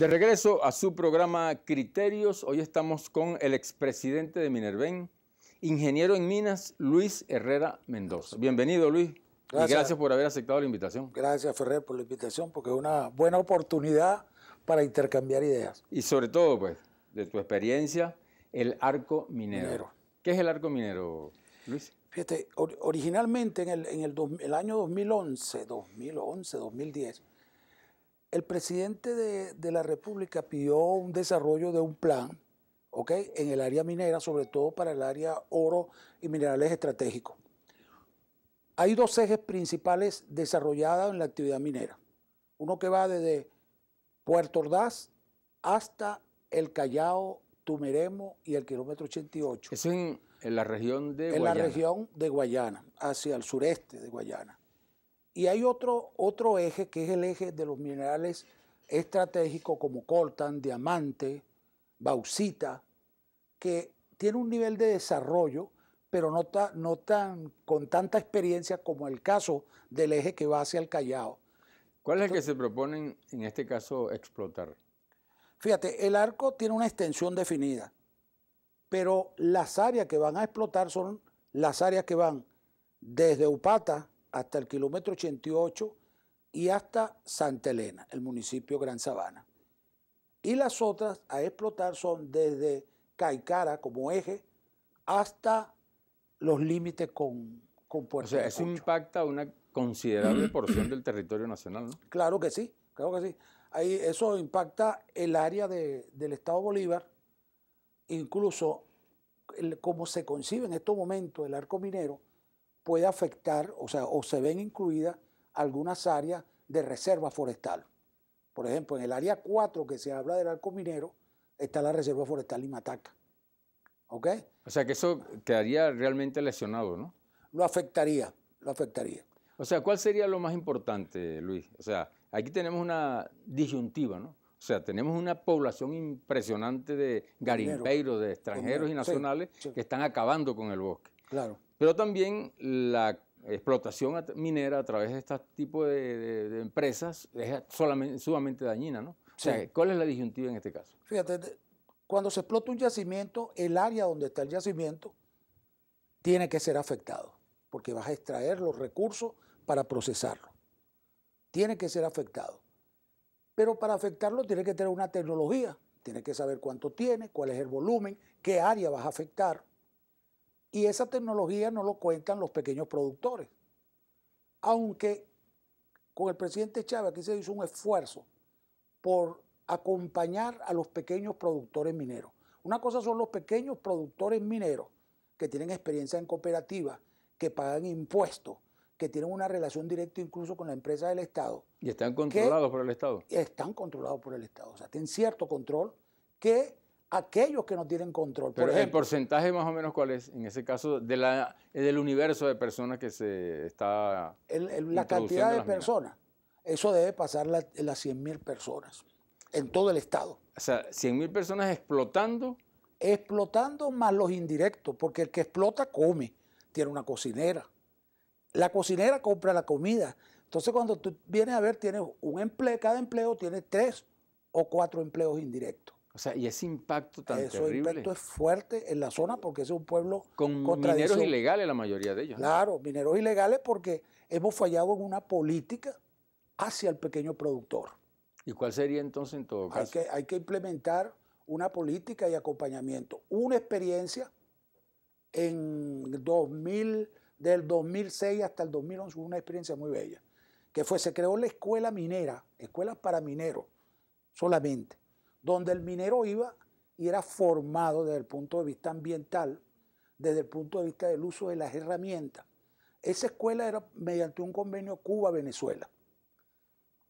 De regreso a su programa Criterios, hoy estamos con el expresidente de Minerven, ingeniero en minas, Luis Herrera Mendoza. Bienvenido, Luis. Gracias. Y gracias por haber aceptado la invitación. Gracias, Ferrer, por la invitación, porque es una buena oportunidad para intercambiar ideas. Y sobre todo, pues, de tu experiencia, el arco minero. ¿Qué es el arco minero, Luis? Fíjate, originalmente en el año 2011, 2011, 2010, el presidente de, la República pidió un desarrollo de un plan, ¿ok? En el área minera, sobre todo para el área oro y minerales estratégicos. Hay dos ejes principales desarrollados en la actividad minera. Uno que va desde Puerto Ordaz hasta el Callao, Tumeremo y el kilómetro 88. Es en la región de Guayana. En la región de Guayana, hacia el sureste de Guayana. Y hay otro, otro eje que es el eje de los minerales estratégicos como coltan, diamante, bauxita, que tiene un nivel de desarrollo, pero no, no tan, con tanta experiencia como el caso del eje que va hacia el Callao. ¿Cuál es el que se proponen en este caso explotar? Fíjate, el arco tiene una extensión definida, pero las áreas que van a explotar son las áreas que van desde Upata hasta el kilómetro 88 y hasta Santa Elena, el municipio Gran Sabana. Y las otras a explotar son desde Caicara como eje hasta los límites con, con Puerto O sea, eso impacta una considerable porción del territorio nacional, ¿no? Claro que sí, claro que sí. eso impacta el área del Estado Bolívar, incluso como se concibe en estos momentos el arco minero, puede afectar, o sea, o se ven incluidas algunas áreas de reserva forestal. Por ejemplo, en el área 4 que se habla del arco minero, está la reserva forestal Limataca. ¿Ok? O sea que eso quedaría realmente lesionado, ¿no? Lo afectaría, lo afectaría. O sea, ¿cuál sería lo más importante, Luis? O sea, aquí tenemos una disyuntiva, ¿no? O sea, tenemos una población impresionante de garimpeiros, de extranjeros y nacionales que están acabando con el bosque. Claro pero también la explotación minera a través de este tipo de, empresas es sumamente dañina, ¿no? O sea, ¿cuál es la disyuntiva en este caso? Fíjate, cuando se explota un yacimiento, el área donde está el yacimiento tiene que ser afectado, porque vas a extraer los recursos para procesarlo. Tiene que ser afectado. Pero para afectarlo tiene que tener una tecnología, tiene que saber cuánto tiene, cuál es el volumen, qué área vas a afectar. Y esa tecnología no lo cuentan los pequeños productores. Aunque con el presidente Chávez aquí se hizo un esfuerzo por acompañar a los pequeños productores mineros. Una cosa son los pequeños productores mineros que tienen experiencia en cooperativas, que pagan impuestos, que tienen una relación directa incluso con la empresa del Estado. Y están controlados por el Estado. Están controlados por el Estado, o sea, tienen cierto control que aquellos que no tienen control. Pero el porcentaje más o menos cuál es, en ese caso, de la, del universo de personas que se está... la cantidad de personas. Eso debe pasar la, las 100.000 personas en todo el estado. O sea, 100.000 mil personas explotando. Explotando más los indirectos, porque el que explota come, tiene una cocinera. La cocinera compra la comida. Entonces cuando tú vienes a ver, tienes un empleo, cada empleo tiene tres o cuatro empleos indirectos. O sea, y ese impacto tan terrible. Ese impacto es fuerte en la zona porque es un pueblo con mineros ilegales la mayoría de ellos. Claro, mineros ilegales porque hemos fallado en una política hacia el pequeño productor. ¿Y cuál sería entonces en todo caso? Hay que, implementar una política y acompañamiento. Una experiencia en 2000, del 2006 hasta el 2011, una experiencia muy bella, que fue, se creó la escuela minera, escuelas para mineros solamente donde el minero iba y era formado desde el punto de vista ambiental, desde el punto de vista del uso de las herramientas. Esa escuela era mediante un convenio Cuba-Venezuela,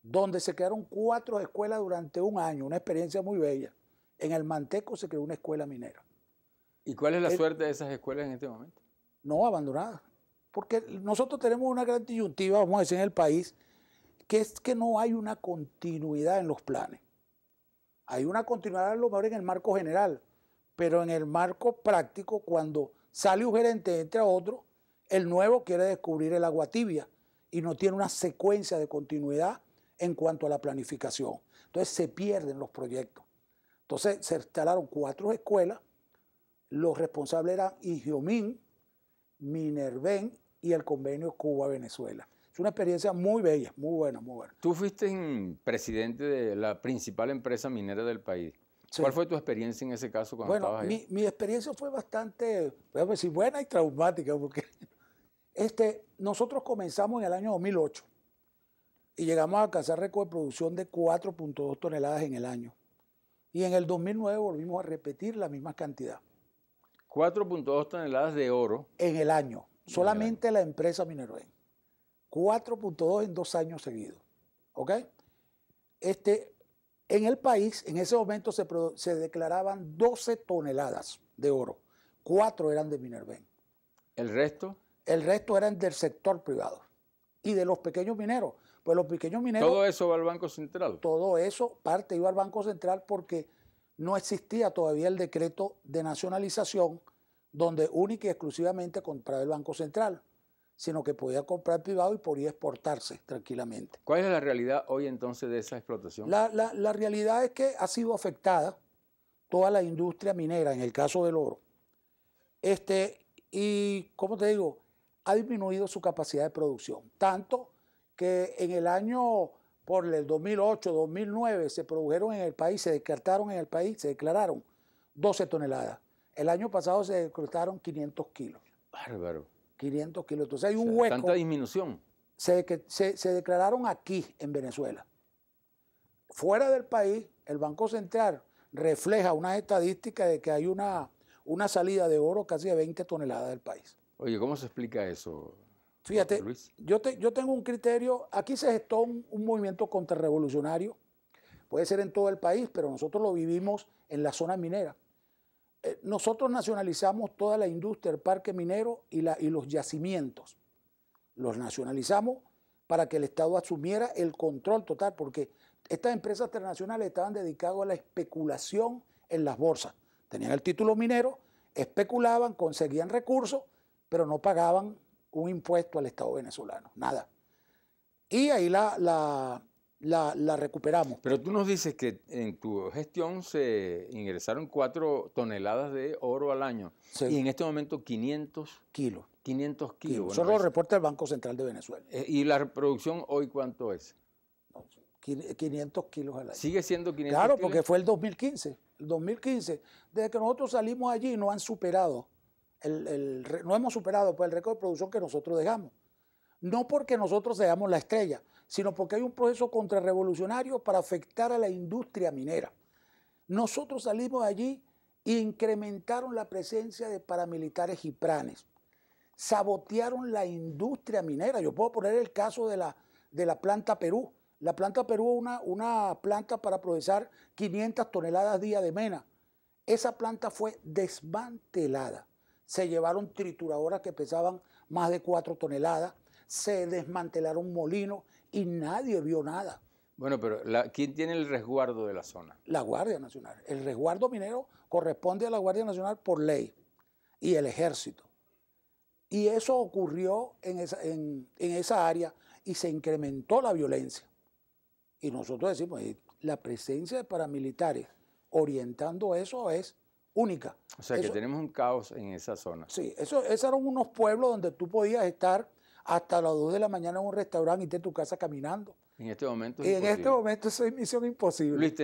donde se quedaron cuatro escuelas durante un año, una experiencia muy bella. En el Manteco se creó una escuela minera. ¿Y cuál es la eh, suerte de esas escuelas en este momento? No, abandonadas. Porque nosotros tenemos una gran disyuntiva, vamos a decir, en el país, que es que no hay una continuidad en los planes hay una continuidad a lo mejor en el marco general, pero en el marco práctico, cuando sale un gerente, entra otro, el nuevo quiere descubrir el agua tibia y no tiene una secuencia de continuidad en cuanto a la planificación. Entonces se pierden los proyectos. Entonces se instalaron cuatro escuelas, los responsables eran Igiomín, Minervén y el convenio Cuba-Venezuela. Es una experiencia muy bella, muy buena, muy buena. Tú fuiste presidente de la principal empresa minera del país. ¿Cuál fue tu experiencia en ese caso cuando bueno, estabas ahí? Mi, experiencia fue bastante, voy a decir, buena y traumática, porque este, nosotros comenzamos en el año 2008 y llegamos a alcanzar récord de producción de 4.2 toneladas en el año. Y en el 2009 volvimos a repetir la misma cantidad. 4.2 toneladas de oro. En el año. solamente la empresa Mineroen. 4.2 en dos años seguidos. ¿Ok? Este, en el país, en ese momento, se, declaraban 12 toneladas de oro. Cuatro eran de Minervén. ¿El resto? El resto eran del sector privado y de los pequeños mineros. Pues los pequeños mineros. Todo eso va al Banco Central. Todo eso parte iba al Banco Central porque no existía todavía el decreto de nacionalización donde única y exclusivamente compraba el Banco Central sino que podía comprar privado y podía exportarse tranquilamente. ¿Cuál es la realidad hoy entonces de esa explotación? La, realidad es que ha sido afectada toda la industria minera, en el caso del oro. Este, y, como te digo, ha disminuido su capacidad de producción, tanto que en el año por el 2008, 2009 se produjeron en el país, se descartaron en el país, se declararon 12 toneladas. El año pasado se descartaron 500 kilos. Bárbaro. 500 kilos. Entonces hay un hueco. Tanta disminución. Se, se, declararon aquí en Venezuela. Fuera del país, el Banco Central refleja una estadística de que hay una, una salida de oro casi de 20 toneladas del país. Oye, ¿cómo se explica eso? Fíjate, Yo, te, yo tengo un criterio, aquí se gestó un movimiento contrarrevolucionario, puede ser en todo el país, pero nosotros lo vivimos en la zona minera. Eh, nosotros nacionalizamos toda la industria, del parque minero y, los yacimientos. Los nacionalizamos para que el Estado asumiera el control total, porque estas empresas internacionales estaban dedicadas a la especulación en las bolsas. Tenían el título minero, especulaban, conseguían recursos, pero no pagaban un impuesto al Estado venezolano, nada. Y ahí la, la, recuperamos. Pero tú nos dices que en tu gestión se ingresaron 4 toneladas de oro al año y en este momento 500 kilos. 500 kilos. reporta el Banco Central de Venezuela. Eh, ¿Y la producción hoy cuánto es? 500 eh, kilos al año. ¿Sigue siendo 500 kilos? Claro, porque fue el 2015. El 2015, desde que nosotros salimos allí, no han superado, no hemos superado pues, el récord de producción que nosotros dejamos no porque nosotros seamos la estrella, sino porque hay un proceso contrarrevolucionario para afectar a la industria minera. Nosotros salimos de allí e incrementaron la presencia de paramilitares y pranes, sabotearon la industria minera. Yo puedo poner el caso de la, de la planta Perú. La planta Perú es una, una planta para procesar 500 toneladas día de mena. Esa planta fue desmantelada. Se llevaron trituradoras que pesaban más de 4 toneladas, se desmantelaron molinos y nadie vio nada. Bueno, pero ¿quién tiene el resguardo de la zona? La Guardia Nacional. El resguardo minero corresponde a la Guardia Nacional por ley y el ejército. Y eso ocurrió en esa, área y se incrementó la violencia. Y nosotros decimos, la presencia de paramilitares orientando eso es única. O sea, que tenemos un caos en esa zona. Sí, eso, esos eran unos pueblos donde tú podías estar hasta las 2 de la mañana en un restaurante y te en tu casa caminando. En este momento. Es en este momento eso es misión imposible.